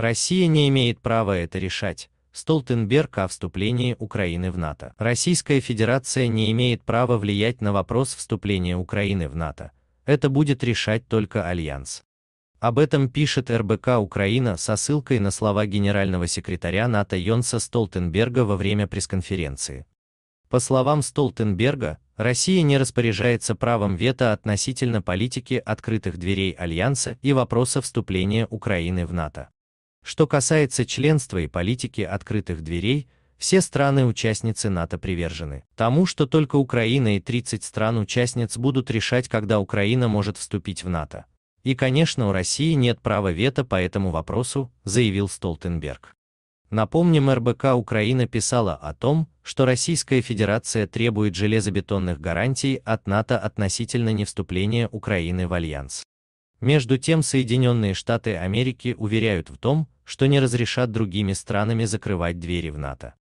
Россия не имеет права это решать. Столтенберг о вступлении Украины в НАТО. Российская Федерация не имеет права влиять на вопрос вступления Украины в НАТО. Это будет решать только Альянс. Об этом пишет РБК Украина со ссылкой на слова генерального секретаря НАТО Йонса Столтенберга во время пресс-конференции. По словам Столтенберга, Россия не распоряжается правом вето относительно политики открытых дверей Альянса и вопроса вступления Украины в НАТО. Что касается членства и политики открытых дверей, все страны-участницы НАТО привержены тому, что только Украина и 30 стран-участниц будут решать, когда Украина может вступить в НАТО. И, конечно, у России нет права вето по этому вопросу, заявил Столтенберг. Напомним, РБК Украина писала о том, что Российская Федерация требует железобетонных гарантий от НАТО относительно невступления Украины в Альянс. Между тем Соединенные Штаты Америки уверяют в том, что не разрешат другими странами закрывать двери в НАТО.